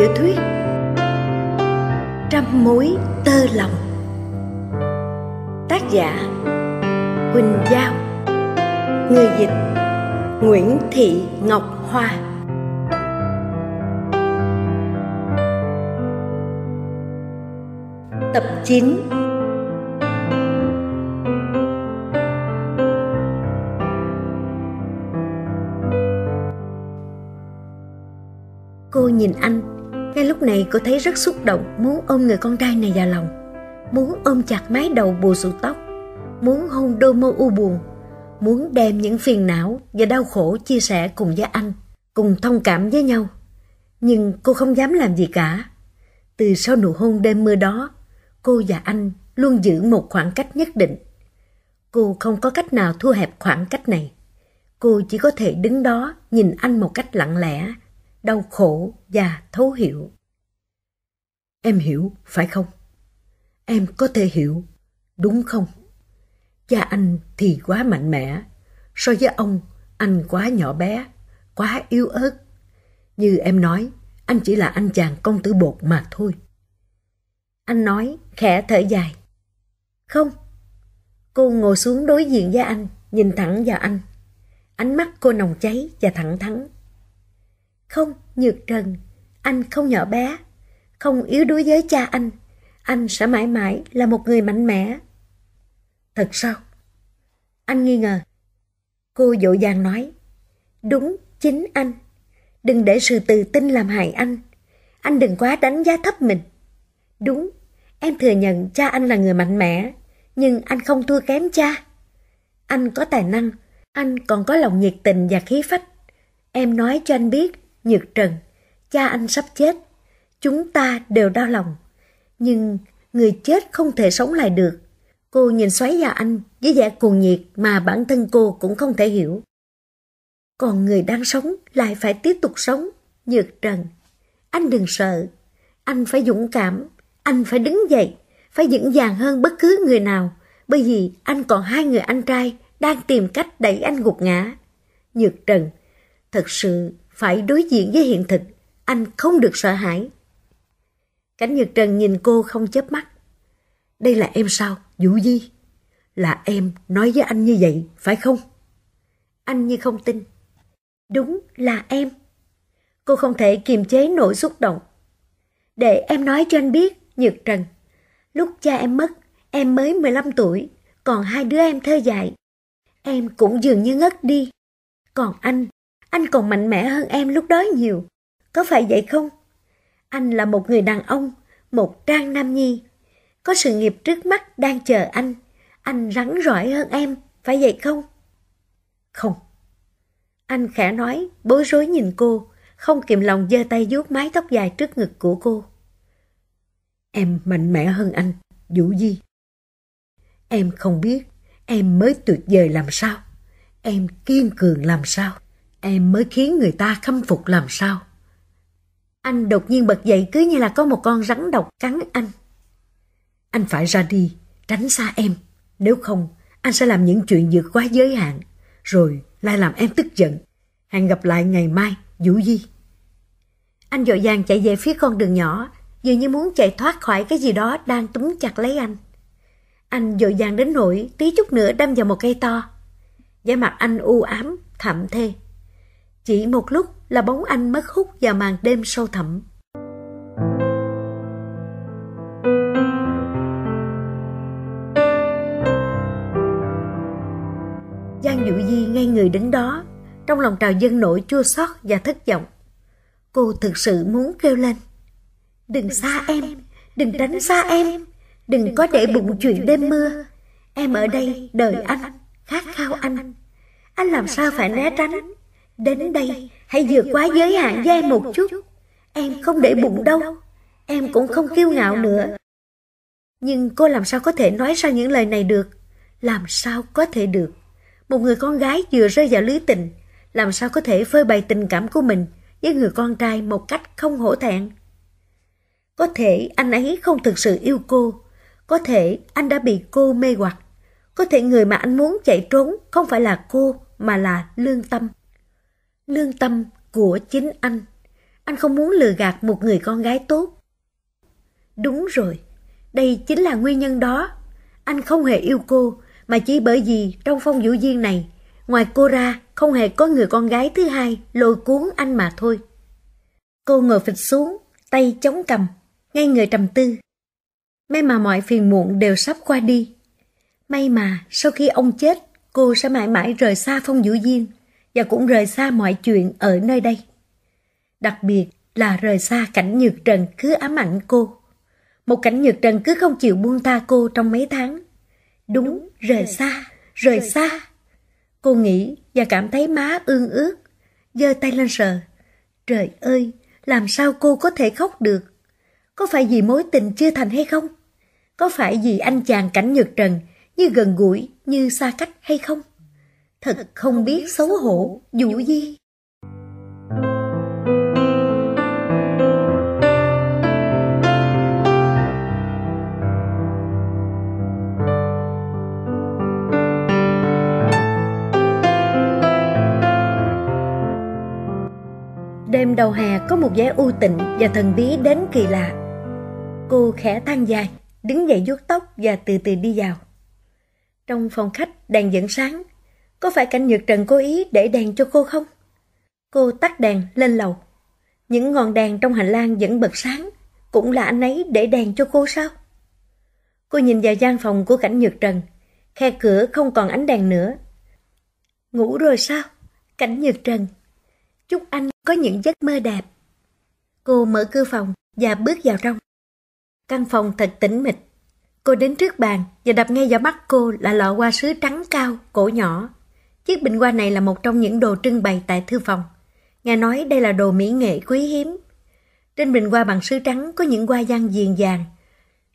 tiểu thuyết Trăm mối tơ lòng Tác giả Quỳnh Giao Người dịch Nguyễn Thị Ngọc Hoa Tập 9 Cô nhìn anh lúc này cô thấy rất xúc động muốn ôm người con trai này vào lòng muốn ôm chặt mái đầu bù xù tóc muốn hôn đôi môi u buồn muốn đem những phiền não và đau khổ chia sẻ cùng với anh cùng thông cảm với nhau nhưng cô không dám làm gì cả từ sau nụ hôn đêm mưa đó cô và anh luôn giữ một khoảng cách nhất định cô không có cách nào thu hẹp khoảng cách này cô chỉ có thể đứng đó nhìn anh một cách lặng lẽ đau khổ và thấu hiểu Em hiểu, phải không? Em có thể hiểu, đúng không? Cha anh thì quá mạnh mẽ, so với ông, anh quá nhỏ bé, quá yếu ớt. Như em nói, anh chỉ là anh chàng công tử bột mà thôi. Anh nói, khẽ thở dài. Không. Cô ngồi xuống đối diện với anh, nhìn thẳng vào anh. Ánh mắt cô nồng cháy và thẳng thắn. Không, Nhược Trần, anh không nhỏ bé, không yếu đuối với cha anh, anh sẽ mãi mãi là một người mạnh mẽ. Thật sao? Anh nghi ngờ. Cô dội vàng nói, đúng chính anh. Đừng để sự tự tin làm hại anh. Anh đừng quá đánh giá thấp mình. Đúng, em thừa nhận cha anh là người mạnh mẽ, nhưng anh không thua kém cha. Anh có tài năng, anh còn có lòng nhiệt tình và khí phách. Em nói cho anh biết, Nhược Trần, cha anh sắp chết Chúng ta đều đau lòng. Nhưng người chết không thể sống lại được. Cô nhìn xoáy vào anh với vẻ cuồng nhiệt mà bản thân cô cũng không thể hiểu. Còn người đang sống lại phải tiếp tục sống, nhược trần. Anh đừng sợ, anh phải dũng cảm, anh phải đứng dậy, phải vững vàng hơn bất cứ người nào, bởi vì anh còn hai người anh trai đang tìm cách đẩy anh gục ngã. Nhược trần, thật sự phải đối diện với hiện thực, anh không được sợ hãi. Cảnh Nhật Trần nhìn cô không chớp mắt. Đây là em sao, Vũ Di? Là em nói với anh như vậy, phải không? Anh như không tin. Đúng là em. Cô không thể kiềm chế nỗi xúc động. Để em nói cho anh biết, Nhật Trần. Lúc cha em mất, em mới 15 tuổi, còn hai đứa em thơ dại. Em cũng dường như ngất đi. Còn anh, anh còn mạnh mẽ hơn em lúc đó nhiều. Có phải vậy không? Anh là một người đàn ông, một trang nam nhi. Có sự nghiệp trước mắt đang chờ anh. Anh rắn rỏi hơn em, phải vậy không? Không. Anh khẽ nói, bối rối nhìn cô, không kiềm lòng giơ tay vuốt mái tóc dài trước ngực của cô. Em mạnh mẽ hơn anh, Vũ Di. Em không biết, em mới tuyệt vời làm sao. Em kiên cường làm sao. Em mới khiến người ta khâm phục làm sao. Anh đột nhiên bật dậy cứ như là có một con rắn độc cắn anh. Anh phải ra đi, tránh xa em. Nếu không, anh sẽ làm những chuyện vượt quá giới hạn, rồi lại làm em tức giận. Hẹn gặp lại ngày mai, Vũ Di. Anh dội vàng chạy về phía con đường nhỏ, dường như muốn chạy thoát khỏi cái gì đó đang túm chặt lấy anh. Anh dội vàng đến nỗi tí chút nữa đâm vào một cây to. vẻ mặt anh u ám, thậm thê. Chỉ một lúc là bóng anh mất hút vào màn đêm sâu thẳm. Giang Dụ Di ngay người đứng đó, trong lòng Trào Dân nổi chua xót và thất vọng. Cô thực sự muốn kêu lên. Đừng xa em, đừng tránh xa em, đừng có để bụng chuyện đêm mưa. Em ở đây đợi anh, khát khao anh. Anh làm sao phải né tránh? Đến đây, hãy vượt quá giới hạn với em một chút. Em không để bụng đâu, em cũng không kiêu ngạo nữa. Nhưng cô làm sao có thể nói ra những lời này được? Làm sao có thể được? Một người con gái vừa rơi vào lưới tình, làm sao có thể phơi bày tình cảm của mình với người con trai một cách không hổ thẹn? Có thể anh ấy không thực sự yêu cô, có thể anh đã bị cô mê hoặc, có thể người mà anh muốn chạy trốn không phải là cô mà là lương tâm lương tâm của chính anh. Anh không muốn lừa gạt một người con gái tốt. Đúng rồi, đây chính là nguyên nhân đó. Anh không hề yêu cô, mà chỉ bởi vì trong phong vũ duyên này, ngoài cô ra không hề có người con gái thứ hai lôi cuốn anh mà thôi. Cô ngồi phịch xuống, tay chống cầm, ngay người trầm tư. May mà mọi phiền muộn đều sắp qua đi. May mà sau khi ông chết, cô sẽ mãi mãi rời xa phong vũ duyên và cũng rời xa mọi chuyện ở nơi đây. Đặc biệt là rời xa cảnh Nhược Trần cứ ám ảnh cô. Một cảnh Nhược Trần cứ không chịu buông tha cô trong mấy tháng. Đúng, rời xa, rời xa. xa. Cô nghĩ và cảm thấy má ương ướt, giơ tay lên sờ. Trời ơi, làm sao cô có thể khóc được? Có phải vì mối tình chưa thành hay không? Có phải vì anh chàng cảnh Nhược Trần như gần gũi, như xa cách hay không? thật không biết xấu hổ dù gì. đêm đầu hè có một vẻ u tịnh và thần bí đến kỳ lạ. Cô khẽ than dài, đứng dậy vuốt tóc và từ từ đi vào. Trong phòng khách đèn vẫn sáng, có phải cảnh nhược trần cố ý để đèn cho cô không? Cô tắt đèn lên lầu. Những ngọn đèn trong hành lang vẫn bật sáng. Cũng là anh ấy để đèn cho cô sao? Cô nhìn vào gian phòng của cảnh nhược trần. Khe cửa không còn ánh đèn nữa. Ngủ rồi sao? Cảnh nhược trần. Chúc anh có những giấc mơ đẹp. Cô mở cửa phòng và bước vào trong. Căn phòng thật tĩnh mịch. Cô đến trước bàn và đập ngay vào mắt cô là lọ hoa sứ trắng cao, cổ nhỏ. Chiếc bình hoa này là một trong những đồ trưng bày tại thư phòng. Nghe nói đây là đồ mỹ nghệ quý hiếm. Trên bình hoa bằng sứ trắng có những hoa gian diền vàng.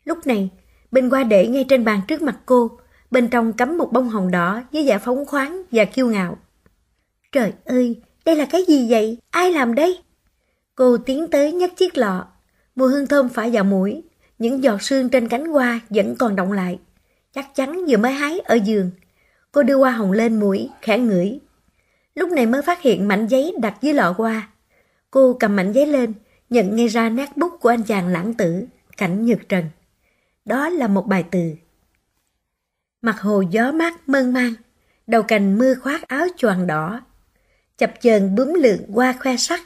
Lúc này, bình hoa để ngay trên bàn trước mặt cô, bên trong cắm một bông hồng đỏ với vẻ phóng khoáng và kiêu ngạo. Trời ơi, đây là cái gì vậy? Ai làm đây? Cô tiến tới nhấc chiếc lọ. Mùi hương thơm phải vào mũi, những giọt sương trên cánh hoa vẫn còn động lại. Chắc chắn vừa mới hái ở giường, Cô đưa hoa hồng lên mũi, khẽ ngửi. Lúc này mới phát hiện mảnh giấy đặt dưới lọ hoa. Cô cầm mảnh giấy lên, nhận nghe ra nét bút của anh chàng lãng tử, cảnh nhược trần. Đó là một bài từ. Mặt hồ gió mát mơn man, đầu cành mưa khoác áo choàng đỏ. Chập chờn bướm lượn qua khoe sắc,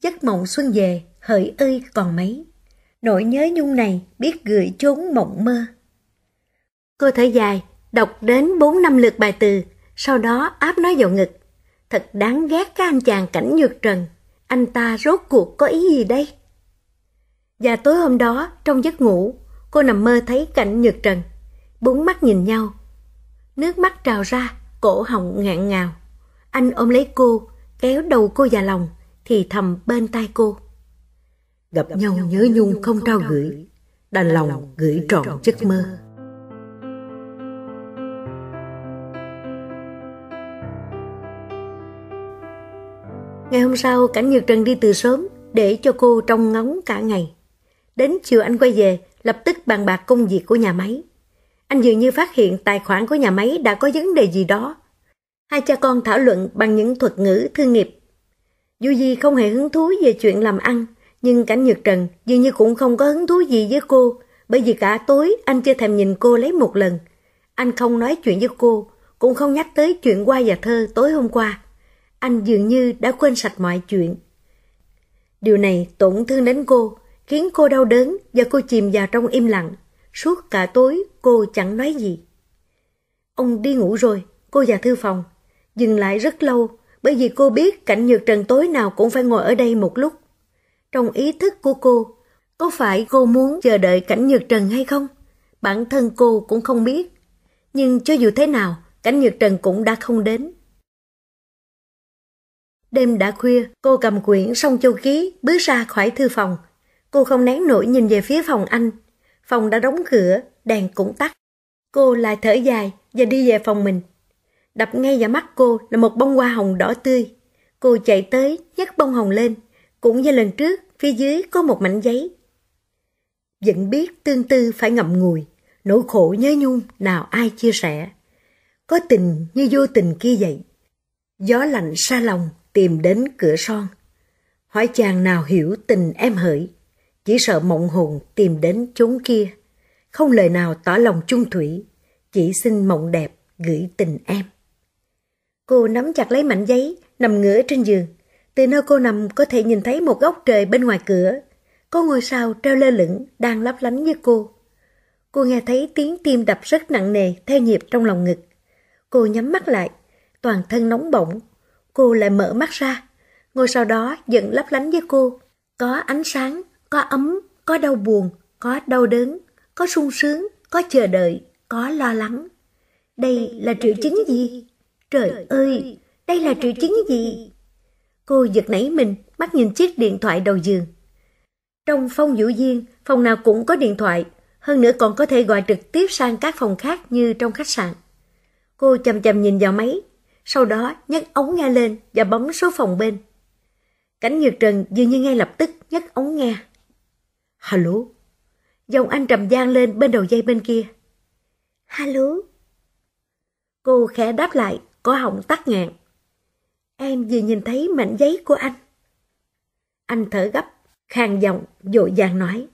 giấc mộng xuân về, hỡi ơi còn mấy. Nỗi nhớ nhung này biết gửi chốn mộng mơ. Cô thở dài, Đọc đến 4 năm lượt bài từ, sau đó áp nó vào ngực. Thật đáng ghét các anh chàng cảnh nhược trần. Anh ta rốt cuộc có ý gì đây? Và tối hôm đó, trong giấc ngủ, cô nằm mơ thấy cảnh nhược trần. Bốn mắt nhìn nhau. Nước mắt trào ra, cổ họng ngạn ngào. Anh ôm lấy cô, kéo đầu cô vào lòng, thì thầm bên tai cô. Gặp, Gặp nhau nhớ nhung không trao gửi, đành lòng gửi trọn giấc mơ. Ngày hôm sau, Cảnh Nhược Trần đi từ sớm để cho cô trông ngóng cả ngày. Đến chiều anh quay về, lập tức bàn bạc công việc của nhà máy. Anh dường như phát hiện tài khoản của nhà máy đã có vấn đề gì đó. Hai cha con thảo luận bằng những thuật ngữ thương nghiệp. Dù gì không hề hứng thú về chuyện làm ăn, nhưng Cảnh Nhược Trần dường như cũng không có hứng thú gì với cô, bởi vì cả tối anh chưa thèm nhìn cô lấy một lần. Anh không nói chuyện với cô, cũng không nhắc tới chuyện qua và thơ tối hôm qua anh dường như đã quên sạch mọi chuyện. Điều này tổn thương đến cô, khiến cô đau đớn và cô chìm vào trong im lặng. Suốt cả tối cô chẳng nói gì. Ông đi ngủ rồi, cô vào thư phòng. Dừng lại rất lâu, bởi vì cô biết cảnh nhược trần tối nào cũng phải ngồi ở đây một lúc. Trong ý thức của cô, có phải cô muốn chờ đợi cảnh nhược trần hay không? Bản thân cô cũng không biết. Nhưng cho dù thế nào, cảnh nhược trần cũng đã không đến. Đêm đã khuya, cô cầm quyển xong châu ký, bước ra khỏi thư phòng. Cô không nén nổi nhìn về phía phòng anh. Phòng đã đóng cửa, đèn cũng tắt. Cô lại thở dài và đi về phòng mình. Đập ngay vào mắt cô là một bông hoa hồng đỏ tươi. Cô chạy tới, nhấc bông hồng lên. Cũng như lần trước, phía dưới có một mảnh giấy. Vẫn biết tương tư phải ngậm ngùi, nỗi khổ nhớ nhung nào ai chia sẻ. Có tình như vô tình kia vậy. Gió lạnh xa lòng, tìm đến cửa son. Hỏi chàng nào hiểu tình em hỡi, chỉ sợ mộng hồn tìm đến chốn kia, không lời nào tỏ lòng chung thủy, chỉ xin mộng đẹp gửi tình em. Cô nắm chặt lấy mảnh giấy, nằm ngửa trên giường. Từ nơi cô nằm có thể nhìn thấy một góc trời bên ngoài cửa. Có ngôi sao treo lơ lửng, đang lấp lánh như cô. Cô nghe thấy tiếng tim đập rất nặng nề theo nhịp trong lòng ngực. Cô nhắm mắt lại, toàn thân nóng bỏng, cô lại mở mắt ra. Ngôi sao đó giận lấp lánh với cô. Có ánh sáng, có ấm, có đau buồn, có đau đớn, có sung sướng, có chờ đợi, có lo lắng. Đây là triệu chứng gì? Trời ơi, đây là triệu chứng gì? Cô giật nảy mình, mắt nhìn chiếc điện thoại đầu giường. Trong phong vũ viên, phòng nào cũng có điện thoại, hơn nữa còn có thể gọi trực tiếp sang các phòng khác như trong khách sạn. Cô chầm chầm nhìn vào máy, sau đó nhấc ống nghe lên và bấm số phòng bên. Cảnh Nhược Trần dường như ngay lập tức nhấc ống nghe. hello Dòng anh trầm gian lên bên đầu dây bên kia. hello Cô khẽ đáp lại, có họng tắt ngạn. Em vừa nhìn thấy mảnh giấy của anh. Anh thở gấp, khang giọng, dội vàng nói.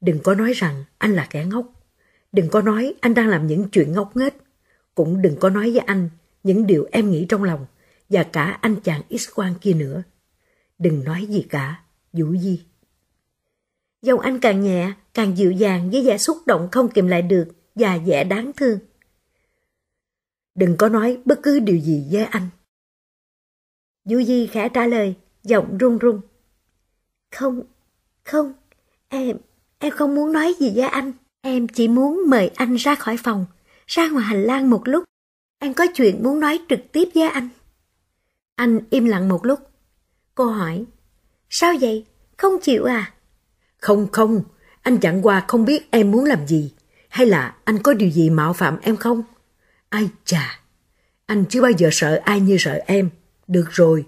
Đừng có nói rằng anh là kẻ ngốc. Đừng có nói anh đang làm những chuyện ngốc nghếch. Cũng đừng có nói với anh những điều em nghĩ trong lòng và cả anh chàng X quang kia nữa. Đừng nói gì cả, Vũ Di. Dòng anh càng nhẹ, càng dịu dàng với vẻ xúc động không kìm lại được và vẻ đáng thương. Đừng có nói bất cứ điều gì với anh. Vũ Di khẽ trả lời, giọng run run. Không, không, em, em không muốn nói gì với anh. Em chỉ muốn mời anh ra khỏi phòng, ra ngoài hành lang một lúc Em có chuyện muốn nói trực tiếp với anh. Anh im lặng một lúc. Cô hỏi, sao vậy? Không chịu à? Không không, anh chẳng qua không biết em muốn làm gì. Hay là anh có điều gì mạo phạm em không? Ai chà, anh chưa bao giờ sợ ai như sợ em. Được rồi,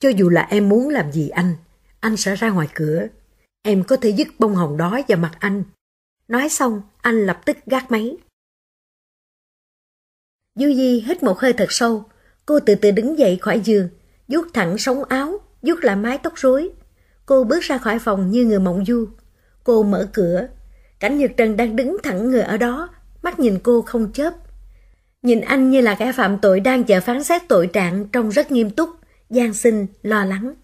cho dù là em muốn làm gì anh, anh sẽ ra ngoài cửa. Em có thể dứt bông hồng đó vào mặt anh. Nói xong, anh lập tức gác máy. Du Di hít một hơi thật sâu, cô từ từ đứng dậy khỏi giường, vuốt thẳng sống áo, vuốt lại mái tóc rối. Cô bước ra khỏi phòng như người mộng du. Cô mở cửa, cảnh Nhật Trần đang đứng thẳng người ở đó, mắt nhìn cô không chớp. Nhìn anh như là kẻ phạm tội đang chờ phán xét tội trạng trông rất nghiêm túc, gian sinh, lo lắng.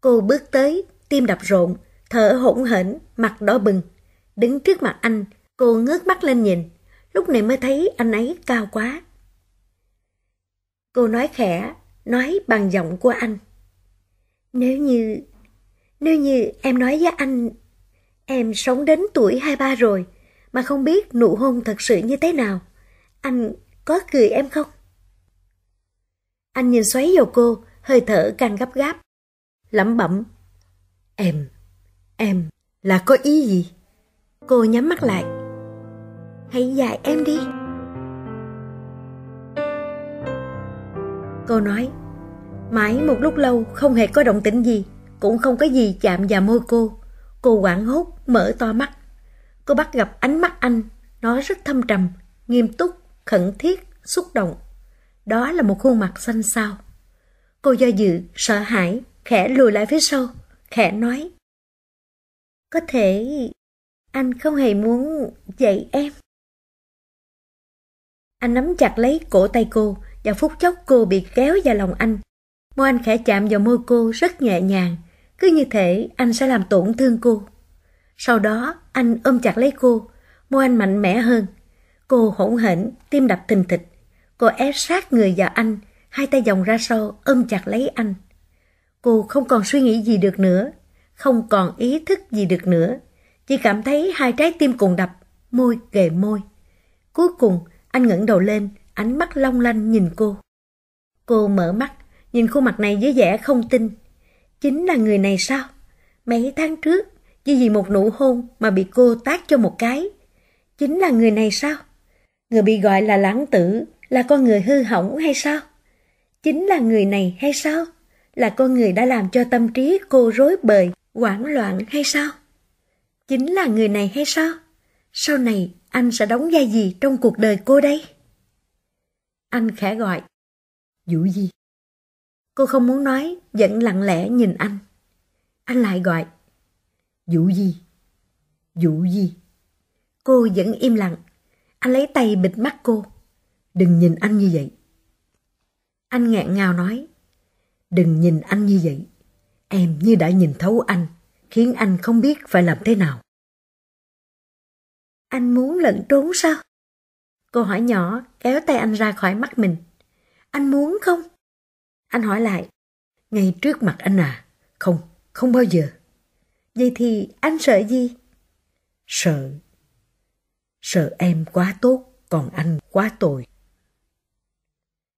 Cô bước tới, tim đập rộn, thở hỗn hển, mặt đỏ bừng. Đứng trước mặt anh, cô ngước mắt lên nhìn lúc này mới thấy anh ấy cao quá. Cô nói khẽ, nói bằng giọng của anh. Nếu như, nếu như em nói với anh, em sống đến tuổi hai ba rồi, mà không biết nụ hôn thật sự như thế nào, anh có cười em không? Anh nhìn xoáy vào cô, hơi thở càng gấp gáp. Lẩm bẩm. Em, em, là có ý gì? Cô nhắm mắt lại hãy dạy em đi cô nói mãi một lúc lâu không hề có động tĩnh gì cũng không có gì chạm vào môi cô cô hoảng hốt mở to mắt cô bắt gặp ánh mắt anh nó rất thâm trầm nghiêm túc khẩn thiết xúc động đó là một khuôn mặt xanh xao cô do dự sợ hãi khẽ lùi lại phía sau khẽ nói có thể anh không hề muốn dạy em anh nắm chặt lấy cổ tay cô và phút chốc cô bị kéo vào lòng anh. Môi anh khẽ chạm vào môi cô rất nhẹ nhàng, cứ như thể anh sẽ làm tổn thương cô. Sau đó anh ôm chặt lấy cô, môi anh mạnh mẽ hơn. Cô hỗn hển, tim đập thình thịch. Cô ép sát người vào anh, hai tay vòng ra sau ôm chặt lấy anh. Cô không còn suy nghĩ gì được nữa, không còn ý thức gì được nữa. Chỉ cảm thấy hai trái tim cùng đập, môi kề môi. Cuối cùng, anh ngẩng đầu lên, ánh mắt long lanh nhìn cô. Cô mở mắt, nhìn khuôn mặt này với vẻ không tin. Chính là người này sao? Mấy tháng trước, chỉ vì một nụ hôn mà bị cô tác cho một cái. Chính là người này sao? Người bị gọi là lãng tử, là con người hư hỏng hay sao? Chính là người này hay sao? Là con người đã làm cho tâm trí cô rối bời, hoảng loạn hay sao? Chính là người này hay sao? Sau này anh sẽ đóng vai gì trong cuộc đời cô đây? Anh khẽ gọi. Vũ Di. Cô không muốn nói, vẫn lặng lẽ nhìn anh. Anh lại gọi. Vũ Di. Vũ Di. Cô vẫn im lặng. Anh lấy tay bịt mắt cô. Đừng nhìn anh như vậy. Anh ngẹn ngào nói. Đừng nhìn anh như vậy. Em như đã nhìn thấu anh, khiến anh không biết phải làm thế nào. Anh muốn lẩn trốn sao? Cô hỏi nhỏ, kéo tay anh ra khỏi mắt mình. Anh muốn không? Anh hỏi lại. Ngay trước mặt anh à? Không, không bao giờ. Vậy thì anh sợ gì? Sợ. Sợ em quá tốt, còn anh quá tồi.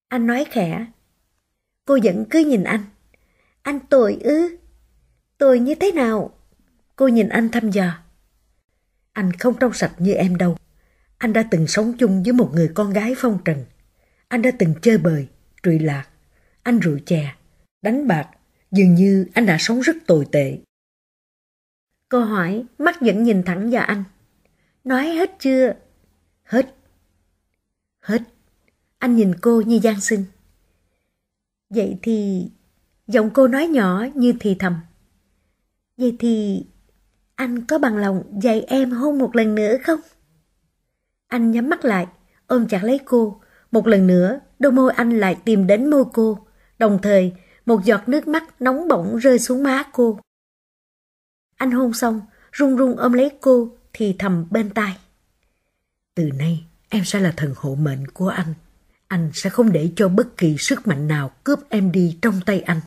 Anh nói khẽ. Cô vẫn cứ nhìn anh. Anh tội ư? Tôi như thế nào? Cô nhìn anh thăm dò. Anh không trong sạch như em đâu. Anh đã từng sống chung với một người con gái phong trần. Anh đã từng chơi bời, trụy lạc. Anh rượu chè, đánh bạc. Dường như anh đã sống rất tồi tệ. Cô hỏi, mắt vẫn nhìn thẳng vào anh. Nói hết chưa? Hết. Hết. Anh nhìn cô như gian sinh. Vậy thì... Giọng cô nói nhỏ như thì thầm. Vậy thì anh có bằng lòng dạy em hôn một lần nữa không? Anh nhắm mắt lại, ôm chặt lấy cô. Một lần nữa, đôi môi anh lại tìm đến môi cô. Đồng thời, một giọt nước mắt nóng bỏng rơi xuống má cô. Anh hôn xong, run run ôm lấy cô, thì thầm bên tai. Từ nay, em sẽ là thần hộ mệnh của anh. Anh sẽ không để cho bất kỳ sức mạnh nào cướp em đi trong tay anh.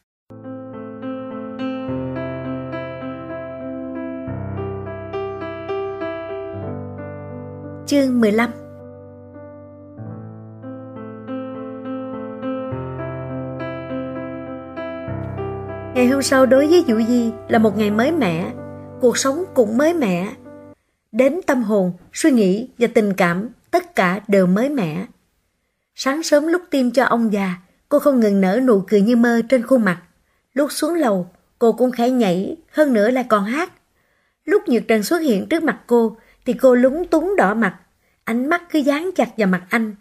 Chương 15 Ngày hôm sau đối với Diệu Di là một ngày mới mẻ, cuộc sống cũng mới mẻ. Đến tâm hồn, suy nghĩ và tình cảm, tất cả đều mới mẻ. Sáng sớm lúc tiêm cho ông già, cô không ngừng nở nụ cười như mơ trên khuôn mặt. Lúc xuống lầu, cô cũng khẽ nhảy, hơn nữa là còn hát. Lúc Nhược Trần xuất hiện trước mặt cô, thì cô lúng túng đỏ mặt, ánh mắt cứ dán chặt vào mặt anh.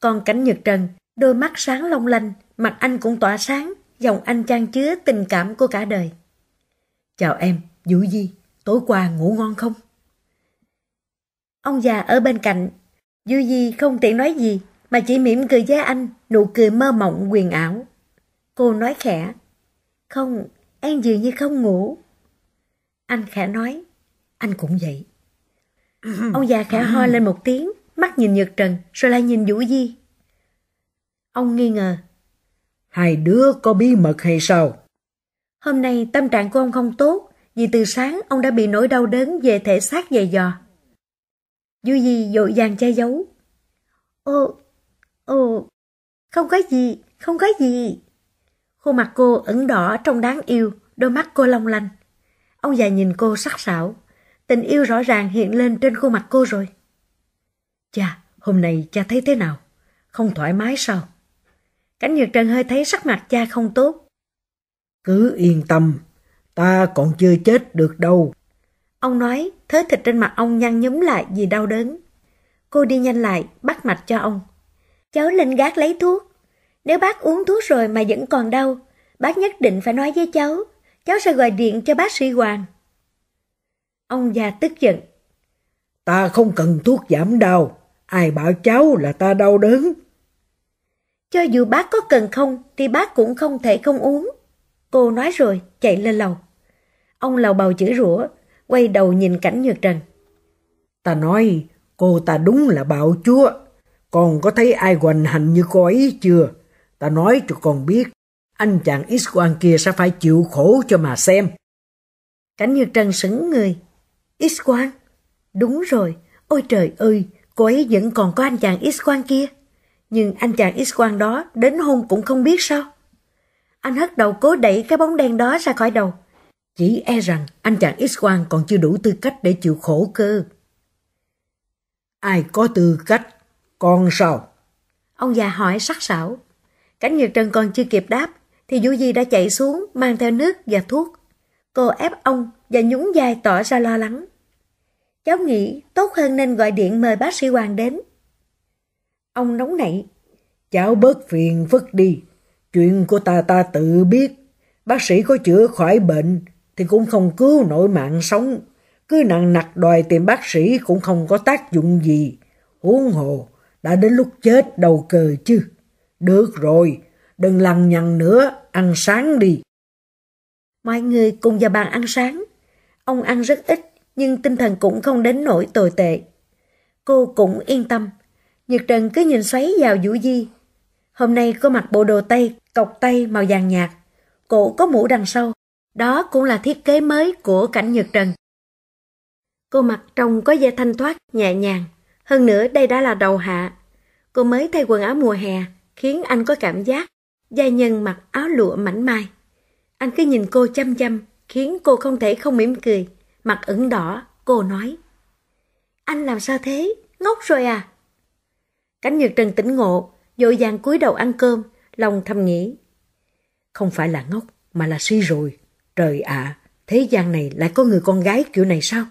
Còn cảnh nhật trần, đôi mắt sáng long lanh, mặt anh cũng tỏa sáng, dòng anh trang chứa tình cảm của cả đời. Chào em, Vũ Di, tối qua ngủ ngon không? Ông già ở bên cạnh, Vũ Di không tiện nói gì, mà chỉ mỉm cười với anh, nụ cười mơ mộng quyền ảo. Cô nói khẽ, không, em dường như không ngủ. Anh khẽ nói, anh cũng vậy. Ông già khẽ ho à. lên một tiếng, mắt nhìn nhật Trần, rồi lại nhìn Vũ Di. Ông nghi ngờ. Hai đứa có bí mật hay sao? Hôm nay tâm trạng của ông không tốt, vì từ sáng ông đã bị nỗi đau đớn về thể xác dày dò. Vũ Di dội vàng che giấu. Ô, ô, không có gì, không có gì. Khuôn mặt cô ẩn đỏ trong đáng yêu, đôi mắt cô long lanh. Ông già nhìn cô sắc sảo tình yêu rõ ràng hiện lên trên khuôn mặt cô rồi. Chà, hôm nay cha thấy thế nào? Không thoải mái sao? Cảnh Nhược Trần hơi thấy sắc mặt cha không tốt. Cứ yên tâm, ta còn chưa chết được đâu. Ông nói, thớ thịt trên mặt ông nhăn nhúm lại vì đau đớn. Cô đi nhanh lại, bắt mạch cho ông. Cháu lên gác lấy thuốc. Nếu bác uống thuốc rồi mà vẫn còn đau, bác nhất định phải nói với cháu. Cháu sẽ gọi điện cho bác sĩ Hoàng. Ông già tức giận. Ta không cần thuốc giảm đau, ai bảo cháu là ta đau đớn. Cho dù bác có cần không thì bác cũng không thể không uống. Cô nói rồi, chạy lên lầu. Ông lầu bầu chữ rủa, quay đầu nhìn cảnh nhược trần. Ta nói, cô ta đúng là bạo chúa. Còn có thấy ai hoành hành như cô ấy chưa? Ta nói cho con biết, anh chàng x quan kia sẽ phải chịu khổ cho mà xem. Cảnh Nhược Trần sững người, X quang. Đúng rồi, ôi trời ơi, cô ấy vẫn còn có anh chàng X quang kia. Nhưng anh chàng X quang đó đến hôn cũng không biết sao. Anh hất đầu cố đẩy cái bóng đen đó ra khỏi đầu. Chỉ e rằng anh chàng X quang còn chưa đủ tư cách để chịu khổ cơ. Ai có tư cách? Còn sao? Ông già hỏi sắc sảo. Cảnh Nhật Trần còn chưa kịp đáp, thì Du Di đã chạy xuống mang theo nước và thuốc. Cô ép ông và nhún vai tỏ ra lo lắng cháu nghĩ tốt hơn nên gọi điện mời bác sĩ Hoàng đến. Ông nóng nảy. Cháu bớt phiền phức đi. Chuyện của ta ta tự biết. Bác sĩ có chữa khỏi bệnh thì cũng không cứu nổi mạng sống. Cứ nặng nặc đòi tìm bác sĩ cũng không có tác dụng gì. uống hồ, đã đến lúc chết đầu cờ chứ. Được rồi, đừng lằng nhằng nữa, ăn sáng đi. Mọi người cùng vào bàn ăn sáng. Ông ăn rất ít, nhưng tinh thần cũng không đến nỗi tồi tệ. Cô cũng yên tâm. Nhật Trần cứ nhìn xoáy vào Vũ Di. Hôm nay cô mặc bộ đồ tây, cọc tay màu vàng nhạt. Cổ có mũ đằng sau. Đó cũng là thiết kế mới của cảnh Nhật Trần. Cô mặc trông có vẻ thanh thoát, nhẹ nhàng. Hơn nữa đây đã là đầu hạ. Cô mới thay quần áo mùa hè, khiến anh có cảm giác gia nhân mặc áo lụa mảnh mai. Anh cứ nhìn cô chăm chăm, khiến cô không thể không mỉm cười mặt ửng đỏ, cô nói. Anh làm sao thế? Ngốc rồi à? Cánh Nhược Trần tỉnh ngộ, dội vàng cúi đầu ăn cơm, lòng thầm nghĩ. Không phải là ngốc, mà là suy rồi. Trời ạ, thế gian này lại có người con gái kiểu này sao?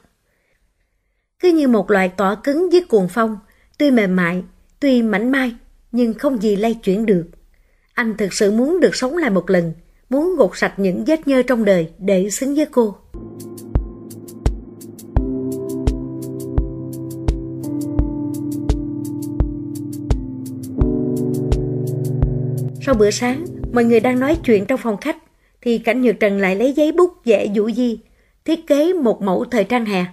Cứ như một loại cỏ cứng dưới cuồng phong, tuy mềm mại, tuy mảnh mai, nhưng không gì lay chuyển được. Anh thực sự muốn được sống lại một lần, muốn gột sạch những vết nhơ trong đời để xứng với cô. Sau bữa sáng, mọi người đang nói chuyện trong phòng khách, thì Cảnh Nhược Trần lại lấy giấy bút vẽ vũ di, thiết kế một mẫu thời trang hè.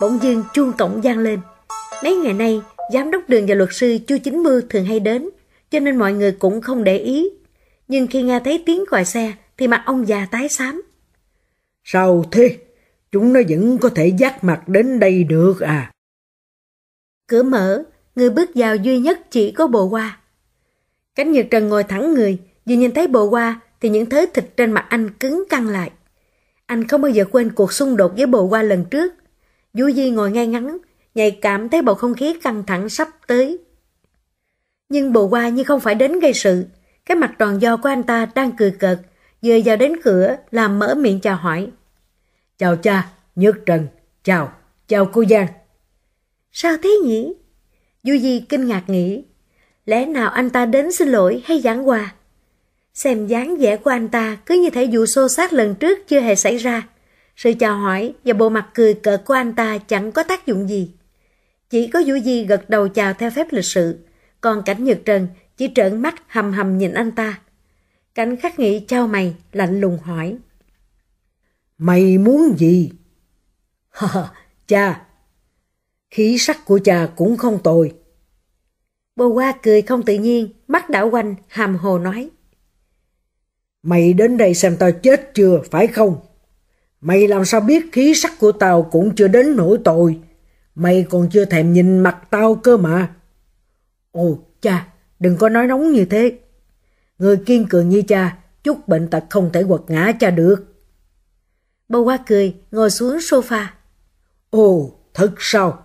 Bỗng dưng chuông cổng gian lên. Mấy ngày nay, giám đốc đường và luật sư Chu Chính Mưu thường hay đến, cho nên mọi người cũng không để ý. Nhưng khi nghe thấy tiếng còi xe, thì mặt ông già tái xám. Sao thế? Chúng nó vẫn có thể dắt mặt đến đây được à? Cửa mở, người bước vào duy nhất chỉ có Bộ hoa. Cánh Nhược Trần ngồi thẳng người, vừa nhìn thấy bộ qua thì những thớ thịt trên mặt anh cứng căng lại. Anh không bao giờ quên cuộc xung đột với bộ qua lần trước. Vũ Di ngồi ngay ngắn, nhạy cảm thấy bầu không khí căng thẳng sắp tới. Nhưng bộ qua như không phải đến gây sự. Cái mặt tròn do của anh ta đang cười cợt, vừa vào đến cửa làm mở miệng chào hỏi. Chào cha, Nhược Trần, chào, chào cô Giang. Sao thế nhỉ? Du Di kinh ngạc nghĩ, lẽ nào anh ta đến xin lỗi hay giảng hòa? Xem dáng vẻ của anh ta cứ như thể vụ xô xát lần trước chưa hề xảy ra. Sự chào hỏi và bộ mặt cười cợt của anh ta chẳng có tác dụng gì. Chỉ có Vũ Di gật đầu chào theo phép lịch sự, còn cảnh Nhật Trần chỉ trợn mắt hầm hầm nhìn anh ta. Cảnh khắc nghị trao mày, lạnh lùng hỏi. Mày muốn gì? Hờ, cha, khí sắc của cha cũng không tồi. Bồ qua cười không tự nhiên, mắt đảo quanh, hàm hồ nói. Mày đến đây xem tao chết chưa, phải không? Mày làm sao biết khí sắc của tao cũng chưa đến nỗi tội. Mày còn chưa thèm nhìn mặt tao cơ mà. Ồ, cha, đừng có nói nóng như thế. Người kiên cường như cha, chút bệnh tật không thể quật ngã cha được. Bầu qua cười, ngồi xuống sofa. Ồ, thật sao?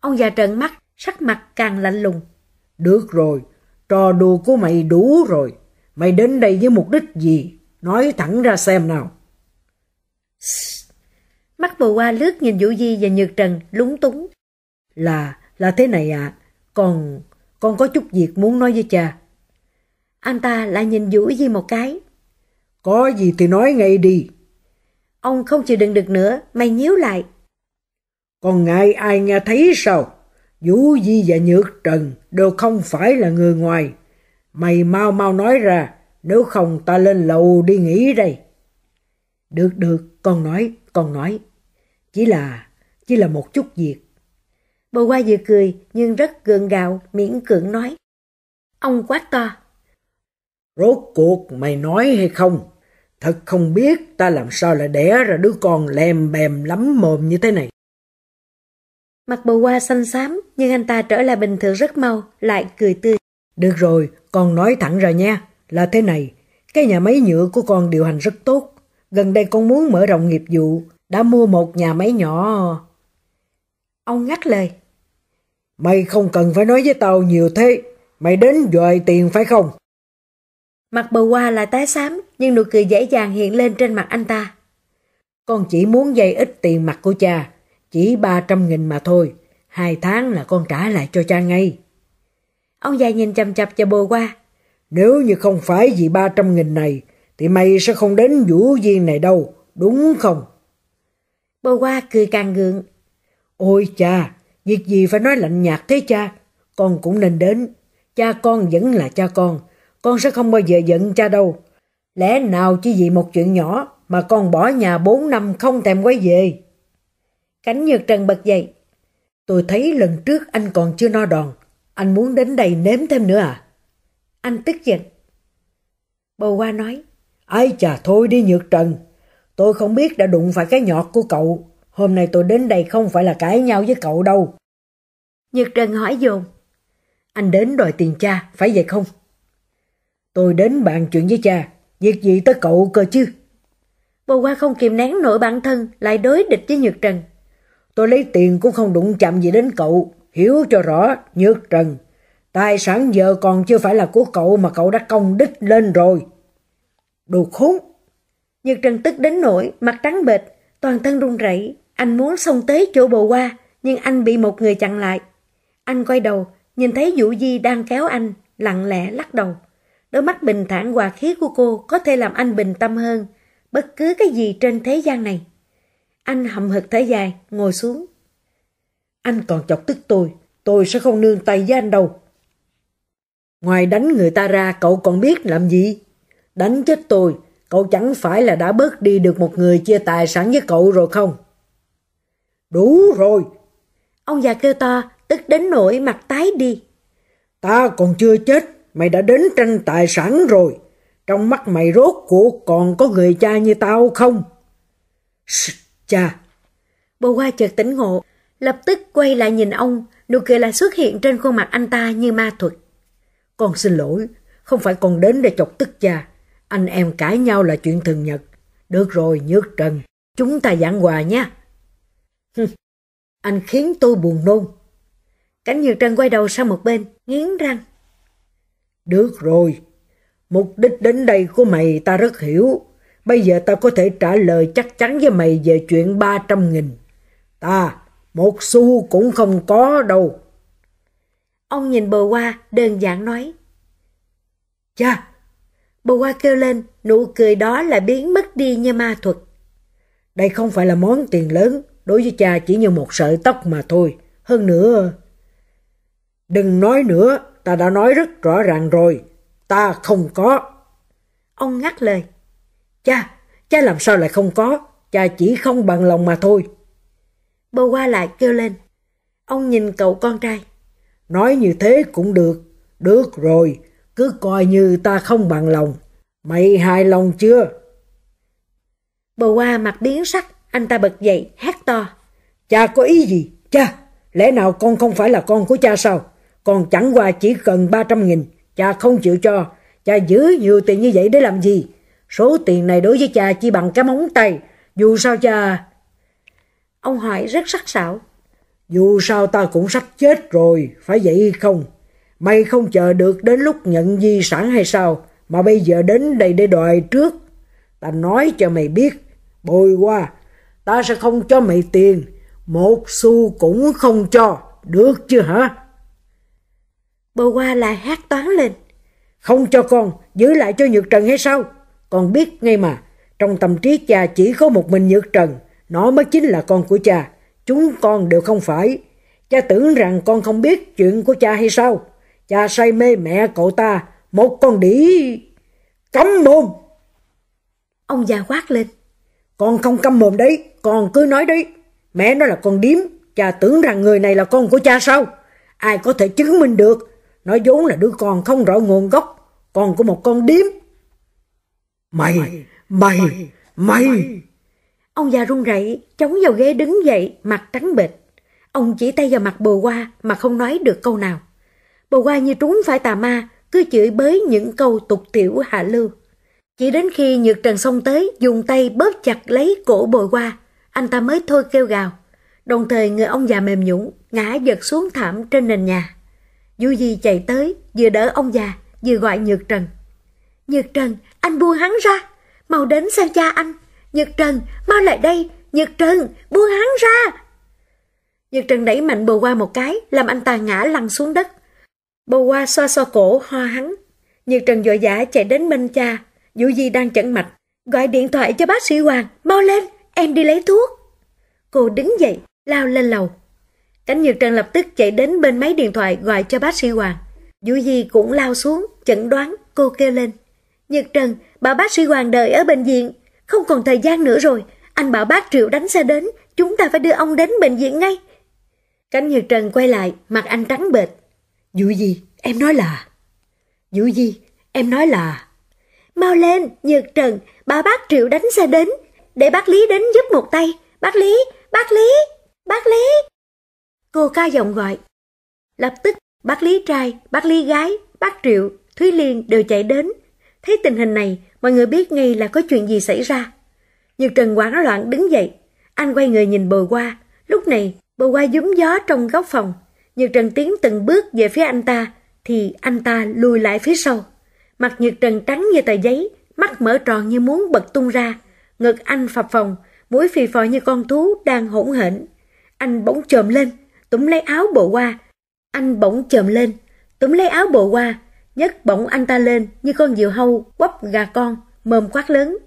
Ông già trợn mắt, sắc mặt càng lạnh lùng. Được rồi, trò đùa của mày đủ rồi. Mày đến đây với mục đích gì? Nói thẳng ra xem nào. Mắt bồ qua lướt nhìn Vũ Di và Nhược Trần lúng túng. Là, là thế này ạ. À. Còn, con có chút việc muốn nói với cha. Anh ta lại nhìn Vũ Di một cái. Có gì thì nói ngay đi. Ông không chịu đựng được nữa, mày nhíu lại. Còn ngại ai nghe thấy sao? Vũ Di và Nhược Trần đều không phải là người ngoài. Mày mau mau nói ra, nếu không ta lên lầu đi nghỉ đây. Được được, con nói, con nói. Chỉ là, chỉ là một chút việc. Bồ qua vừa cười nhưng rất gượng gạo, miễn cưỡng nói. Ông quá to. Rốt cuộc mày nói hay không? Thật không biết ta làm sao lại đẻ ra đứa con lèm bèm lắm mồm như thế này. Mặt bầu qua xanh xám, nhưng anh ta trở lại bình thường rất mau, lại cười tươi. Được rồi, con nói thẳng ra nha. Là thế này, cái nhà máy nhựa của con điều hành rất tốt. Gần đây con muốn mở rộng nghiệp vụ, đã mua một nhà máy nhỏ. Ông ngắt lời. Mày không cần phải nói với tao nhiều thế. Mày đến dòi tiền phải không? Mặt bầu qua lại tái xám, nhưng nụ cười dễ dàng hiện lên trên mặt anh ta. Con chỉ muốn dây ít tiền mặt của cha, chỉ ba trăm nghìn mà thôi, hai tháng là con trả lại cho cha ngay. Ông già nhìn chầm chập cho bồ qua. Nếu như không phải vì ba trăm nghìn này, thì mày sẽ không đến vũ viên này đâu, đúng không? Bồ qua cười càng gượng. Ôi cha, việc gì phải nói lạnh nhạt thế cha, con cũng nên đến. Cha con vẫn là cha con, con sẽ không bao giờ giận cha đâu. Lẽ nào chỉ vì một chuyện nhỏ mà con bỏ nhà bốn năm không thèm quay về? Cảnh Nhược Trần bật dậy. Tôi thấy lần trước anh còn chưa no đòn. Anh muốn đến đây nếm thêm nữa à? Anh tức giận. Bồ Hoa nói. Ai chà thôi đi Nhược Trần. Tôi không biết đã đụng phải cái nhọt của cậu. Hôm nay tôi đến đây không phải là cãi nhau với cậu đâu. Nhược Trần hỏi dồn. Anh đến đòi tiền cha, phải vậy không? Tôi đến bàn chuyện với cha, việc gì tới cậu cơ chứ? Bồ Hoa không kìm nén nổi bản thân, lại đối địch với Nhược Trần. Tôi lấy tiền cũng không đụng chạm gì đến cậu, hiểu cho rõ, nhược trần. Tài sản giờ còn chưa phải là của cậu mà cậu đã công đích lên rồi. Đồ khốn! Nhược trần tức đến nỗi, mặt trắng bệch, toàn thân run rẩy. Anh muốn xông tới chỗ bồ qua, nhưng anh bị một người chặn lại. Anh quay đầu, nhìn thấy Vũ Di đang kéo anh, lặng lẽ lắc đầu. Đôi mắt bình thản hòa khí của cô có thể làm anh bình tâm hơn bất cứ cái gì trên thế gian này. Anh hậm hực thở dài, ngồi xuống. Anh còn chọc tức tôi, tôi sẽ không nương tay với anh đâu. Ngoài đánh người ta ra, cậu còn biết làm gì? Đánh chết tôi, cậu chẳng phải là đã bớt đi được một người chia tài sản với cậu rồi không? Đủ rồi! Ông già kêu to, tức đến nỗi mặt tái đi. Ta còn chưa chết, mày đã đến tranh tài sản rồi. Trong mắt mày rốt cuộc còn có người cha như tao không? Shh. Cha! Bồ Hoa chợt tỉnh ngộ, lập tức quay lại nhìn ông, nụ cười lại xuất hiện trên khuôn mặt anh ta như ma thuật. Con xin lỗi, không phải con đến để chọc tức cha. Anh em cãi nhau là chuyện thường nhật. Được rồi, Nhược Trần, chúng ta giảng hòa nha. anh khiến tôi buồn nôn. Cảnh Nhược Trần quay đầu sang một bên, nghiến răng. Được rồi, mục đích đến đây của mày ta rất hiểu. Bây giờ ta có thể trả lời chắc chắn với mày về chuyện 300 nghìn. Ta, một xu cũng không có đâu. Ông nhìn bờ qua, đơn giản nói. Cha! Bờ qua kêu lên, nụ cười đó là biến mất đi như ma thuật. Đây không phải là món tiền lớn, đối với cha chỉ như một sợi tóc mà thôi. Hơn nữa... Đừng nói nữa, ta đã nói rất rõ ràng rồi. Ta không có. Ông ngắt lời. Cha, cha làm sao lại không có, cha chỉ không bằng lòng mà thôi. Bồ qua lại kêu lên. Ông nhìn cậu con trai. Nói như thế cũng được. Được rồi, cứ coi như ta không bằng lòng. Mày hài lòng chưa? Bồ qua mặt biến sắc, anh ta bật dậy, hét to. Cha có ý gì? Cha, lẽ nào con không phải là con của cha sao? Con chẳng qua chỉ cần 300 nghìn, cha không chịu cho. Cha giữ nhiều tiền như vậy để làm gì? Số tiền này đối với cha chỉ bằng cái móng tay. Dù sao cha... Ông hỏi rất sắc sảo. Dù sao ta cũng sắp chết rồi, phải vậy không? Mày không chờ được đến lúc nhận di sản hay sao? Mà bây giờ đến đây để đòi trước. Ta nói cho mày biết, bồi qua, ta sẽ không cho mày tiền. Một xu cũng không cho, được chưa hả? bồi qua lại hát toán lên. Không cho con, giữ lại cho Nhược Trần hay sao? Con biết ngay mà, trong tâm trí cha chỉ có một mình Nhược Trần, nó mới chính là con của cha, chúng con đều không phải. Cha tưởng rằng con không biết chuyện của cha hay sao? Cha say mê mẹ cậu ta, một con đĩ... Cấm mồm! Ông già quát lên. Con không cấm mồm đấy, con cứ nói đấy. Mẹ nó là con điếm, cha tưởng rằng người này là con của cha sao? Ai có thể chứng minh được? Nó vốn là đứa con không rõ nguồn gốc, con của một con điếm Mày, mày, mày! Ông già run rẩy chống vào ghế đứng dậy, mặt trắng bệch. Ông chỉ tay vào mặt bồ qua mà không nói được câu nào. Bồ qua như trúng phải tà ma, cứ chửi bới những câu tục tiểu hạ lưu. Chỉ đến khi Nhược Trần xông tới, dùng tay bóp chặt lấy cổ Bồ qua, anh ta mới thôi kêu gào. Đồng thời người ông già mềm nhũn ngã giật xuống thảm trên nền nhà. Du Di chạy tới, vừa đỡ ông già, vừa gọi Nhược Trần. Nhược Trần, anh buông hắn ra. Mau đến xem cha anh. Nhược Trần, mau lại đây. Nhược Trần, buông hắn ra. Nhược Trần đẩy mạnh bồ qua một cái, làm anh ta ngã lăn xuống đất. Bồ qua xoa xoa cổ, ho hắn. Nhược Trần vội vã chạy đến bên cha. Vũ Di đang chẩn mạch. Gọi điện thoại cho bác sĩ Hoàng. Mau lên, em đi lấy thuốc. Cô đứng dậy, lao lên lầu. Cánh Nhược Trần lập tức chạy đến bên máy điện thoại gọi cho bác sĩ Hoàng. Vũ Di cũng lao xuống, chẩn đoán, cô kêu lên. Nhật Trần, bảo bác sĩ Hoàng đợi ở bệnh viện, không còn thời gian nữa rồi, anh bảo bác Triệu đánh xe đến, chúng ta phải đưa ông đến bệnh viện ngay. Cánh Nhật Trần quay lại, mặt anh trắng bệch. Dù gì? Em nói là... dù gì? Em nói là... Mau lên, Nhật Trần, bà bác Triệu đánh xe đến, để bác Lý đến giúp một tay. Bác Lý, bác Lý, bác Lý. Cô ca giọng gọi. Lập tức, bác Lý trai, bác Lý gái, bác Triệu, Thúy Liên đều chạy đến, Thấy tình hình này, mọi người biết ngay là có chuyện gì xảy ra. Nhược Trần hoảng loạn đứng dậy. Anh quay người nhìn bồi qua. Lúc này, bồi qua dúm gió trong góc phòng. Nhược Trần tiến từng bước về phía anh ta, thì anh ta lùi lại phía sau. Mặt Nhược Trần trắng như tờ giấy, mắt mở tròn như muốn bật tung ra. Ngực anh phập phồng, mũi phì phò như con thú đang hỗn hển. Anh bỗng chồm lên, túm lấy áo bộ qua. Anh bỗng chồm lên, túm lấy áo bộ qua, nhấc bổng anh ta lên như con diều hâu quắp gà con, mồm quát lớn.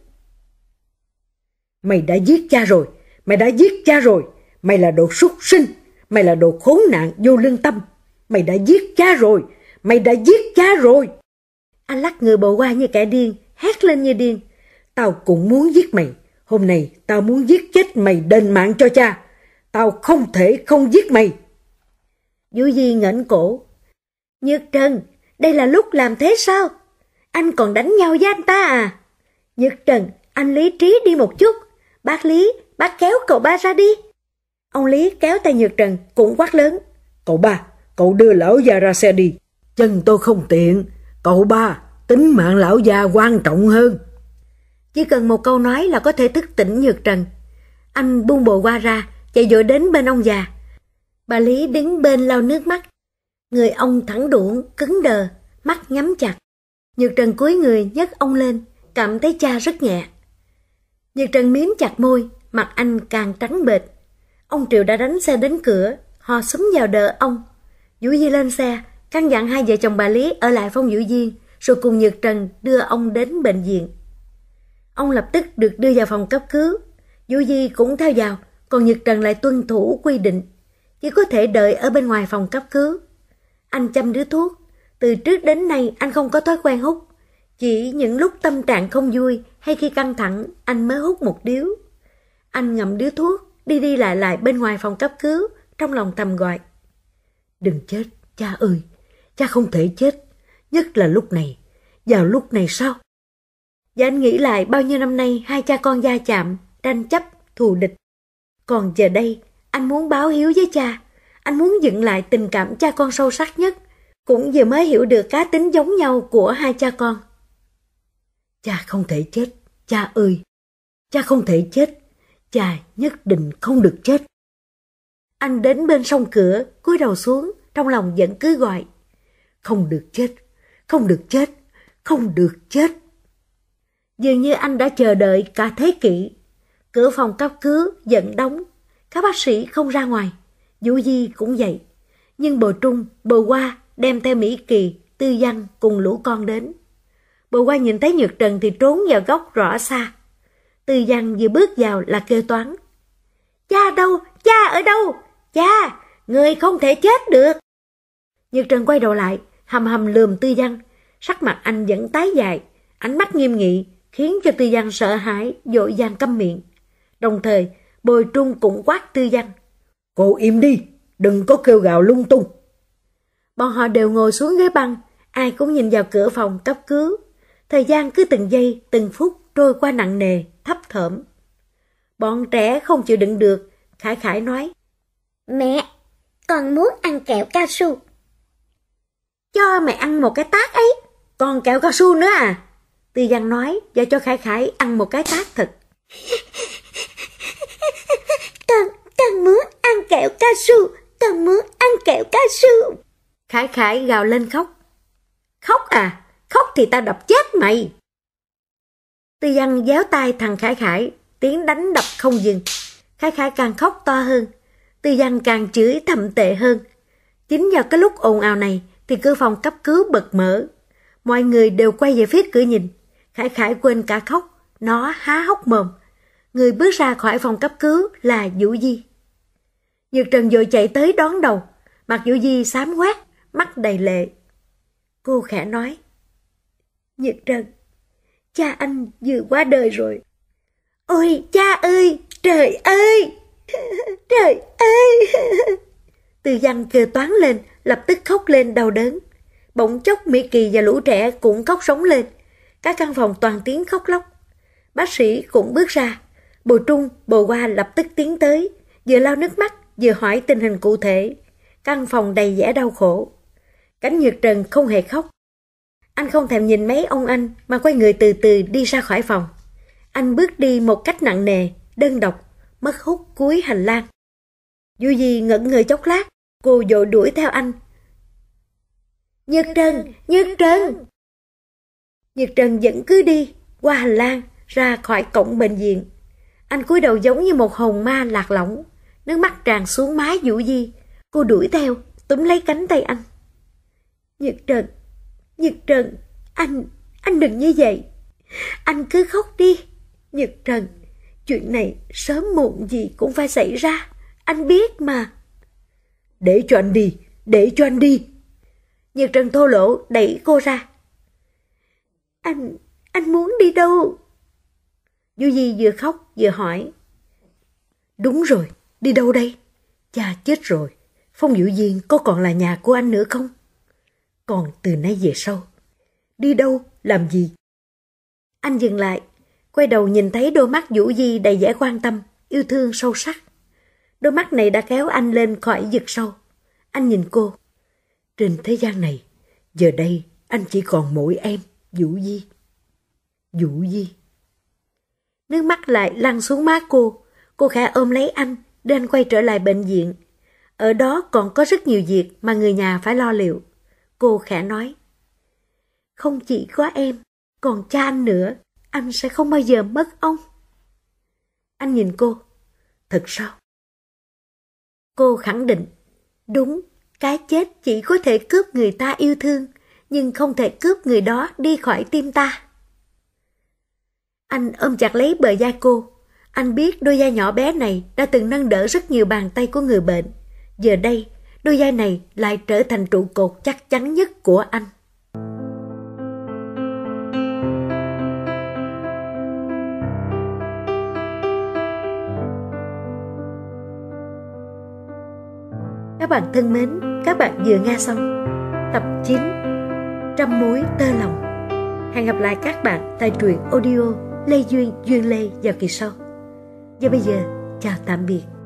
Mày đã giết cha rồi, mày đã giết cha rồi, mày là đồ súc sinh, mày là đồ khốn nạn vô lương tâm, mày đã giết cha rồi, mày đã giết cha rồi. Anh lắc người bộ qua như kẻ điên, hét lên như điên. Tao cũng muốn giết mày, hôm nay tao muốn giết chết mày đền mạng cho cha. Tao không thể không giết mày. Vũ Di ngẩng cổ. Nhược Trần, đây là lúc làm thế sao? Anh còn đánh nhau với anh ta à? Dực trần, anh Lý trí đi một chút. Bác Lý, bác kéo cậu ba ra đi. Ông Lý kéo tay Nhược Trần cũng quát lớn. Cậu ba, cậu đưa lão già ra xe đi. Chân tôi không tiện. Cậu ba, tính mạng lão già quan trọng hơn. Chỉ cần một câu nói là có thể thức tỉnh Nhược Trần. Anh buông bồ qua ra, chạy dội đến bên ông già. Bà Lý đứng bên lau nước mắt, Người ông thẳng đuộn, cứng đờ, mắt nhắm chặt. Nhược trần cúi người nhấc ông lên, cảm thấy cha rất nhẹ. Nhược trần miếm chặt môi, mặt anh càng trắng bệt Ông Triệu đã đánh xe đến cửa, họ súng vào đờ ông. Vũ Di lên xe, căn dặn hai vợ chồng bà Lý ở lại phong vũ di rồi cùng Nhược Trần đưa ông đến bệnh viện. Ông lập tức được đưa vào phòng cấp cứu. Vũ Di cũng theo vào, còn Nhược Trần lại tuân thủ quy định, chỉ có thể đợi ở bên ngoài phòng cấp cứu anh chăm đứa thuốc. Từ trước đến nay anh không có thói quen hút. Chỉ những lúc tâm trạng không vui hay khi căng thẳng anh mới hút một điếu. Anh ngậm đứa thuốc, đi đi lại lại bên ngoài phòng cấp cứu, trong lòng thầm gọi. Đừng chết, cha ơi, cha không thể chết, nhất là lúc này, vào lúc này sao? Và anh nghĩ lại bao nhiêu năm nay hai cha con gia chạm, tranh chấp, thù địch. Còn giờ đây, anh muốn báo hiếu với cha, anh muốn dựng lại tình cảm cha con sâu sắc nhất, cũng vừa mới hiểu được cá tính giống nhau của hai cha con. Cha không thể chết, cha ơi! Cha không thể chết, cha nhất định không được chết. Anh đến bên sông cửa, cúi đầu xuống, trong lòng vẫn cứ gọi. Không được chết, không được chết, không được chết. Dường như anh đã chờ đợi cả thế kỷ. Cửa phòng cấp cứu vẫn đóng, các bác sĩ không ra ngoài dù gì cũng vậy. Nhưng bờ Trung, bờ qua đem theo Mỹ Kỳ, Tư Văn cùng lũ con đến. Bờ qua nhìn thấy Nhược Trần thì trốn vào góc rõ xa. Tư Văn vừa bước vào là kêu toán. Cha đâu? Cha ở đâu? Cha, người không thể chết được. Nhược Trần quay đầu lại, hầm hầm lườm Tư Văn. Sắc mặt anh vẫn tái dài, ánh mắt nghiêm nghị, khiến cho Tư Văn sợ hãi, dội dàng câm miệng. Đồng thời, bồi trung cũng quát Tư Văn. Cô im đi, đừng có kêu gào lung tung. Bọn họ đều ngồi xuống ghế băng, ai cũng nhìn vào cửa phòng cấp cứu. Thời gian cứ từng giây, từng phút trôi qua nặng nề, thấp thởm. Bọn trẻ không chịu đựng được, Khải Khải nói. Mẹ, con muốn ăn kẹo cao su. Cho mẹ ăn một cái tát ấy, còn kẹo cao su nữa à? Tư Giang nói, do cho Khải Khải ăn một cái tát thật. kẹo cao su, tao muốn ăn kẹo cao su. Khải Khải gào lên khóc. Khóc à, khóc thì tao đập chết mày. Tư dân giáo tay thằng Khải Khải, tiếng đánh đập không dừng. Khải Khải càng khóc to hơn, tư dân càng chửi thầm tệ hơn. Chính vào cái lúc ồn ào này thì cửa phòng cấp cứu bật mở. Mọi người đều quay về phía cửa nhìn. Khải Khải quên cả khóc, nó há hốc mồm. Người bước ra khỏi phòng cấp cứu là Vũ Di. Dược Trần vừa chạy tới đón đầu, mặt Vũ Di xám quát, mắt đầy lệ. Cô khẽ nói, Dược Trần, cha anh vừa qua đời rồi. Ôi cha ơi, trời ơi, trời ơi. Từ văn kêu toán lên, lập tức khóc lên đau đớn. Bỗng chốc Mỹ Kỳ và lũ trẻ cũng khóc sống lên. Các căn phòng toàn tiếng khóc lóc. Bác sĩ cũng bước ra. Bồ Trung, bồ Hoa lập tức tiến tới, vừa lau nước mắt, vừa hỏi tình hình cụ thể. Căn phòng đầy vẻ đau khổ. Cảnh Nhược Trần không hề khóc. Anh không thèm nhìn mấy ông anh mà quay người từ từ đi ra khỏi phòng. Anh bước đi một cách nặng nề, đơn độc, mất hút cuối hành lang. dù gì ngẩn người chốc lát, cô dội đuổi theo anh. Nhược Trần, Nhược Trần! Nhược Trần vẫn cứ đi, qua hành lang, ra khỏi cổng bệnh viện. Anh cúi đầu giống như một hồn ma lạc lõng. Nước mắt tràn xuống má Vũ Di. Cô đuổi theo, túm lấy cánh tay anh. Nhật Trần, Nhật Trần, anh, anh đừng như vậy. Anh cứ khóc đi. Nhật Trần, chuyện này sớm muộn gì cũng phải xảy ra. Anh biết mà. Để cho anh đi, để cho anh đi. Nhật Trần thô lỗ đẩy cô ra. Anh, anh muốn đi đâu? Du Di vừa khóc vừa hỏi. Đúng rồi, Đi đâu đây? Cha chết rồi, Phong vũ Diên có còn là nhà của anh nữa không? Còn từ nay về sau, đi đâu, làm gì? Anh dừng lại, quay đầu nhìn thấy đôi mắt Vũ Di đầy vẻ quan tâm, yêu thương sâu sắc. Đôi mắt này đã kéo anh lên khỏi vực sâu. Anh nhìn cô. Trên thế gian này, giờ đây anh chỉ còn mỗi em, Vũ Di. Vũ Di. Nước mắt lại lăn xuống má cô, cô khẽ ôm lấy anh, Đen quay trở lại bệnh viện. Ở đó còn có rất nhiều việc mà người nhà phải lo liệu. Cô khẽ nói. Không chỉ có em, còn cha anh nữa, anh sẽ không bao giờ mất ông. Anh nhìn cô. Thật sao? Cô khẳng định. Đúng, cái chết chỉ có thể cướp người ta yêu thương, nhưng không thể cướp người đó đi khỏi tim ta. Anh ôm chặt lấy bờ vai cô, anh biết đôi da nhỏ bé này đã từng nâng đỡ rất nhiều bàn tay của người bệnh. Giờ đây, đôi da này lại trở thành trụ cột chắc chắn nhất của anh. Các bạn thân mến, các bạn vừa nghe xong tập 9 Trăm mối tơ lòng. Hẹn gặp lại các bạn tại truyện audio Lê Duyên Duyên Lê vào kỳ sau. Và bây giờ, chào tạm biệt.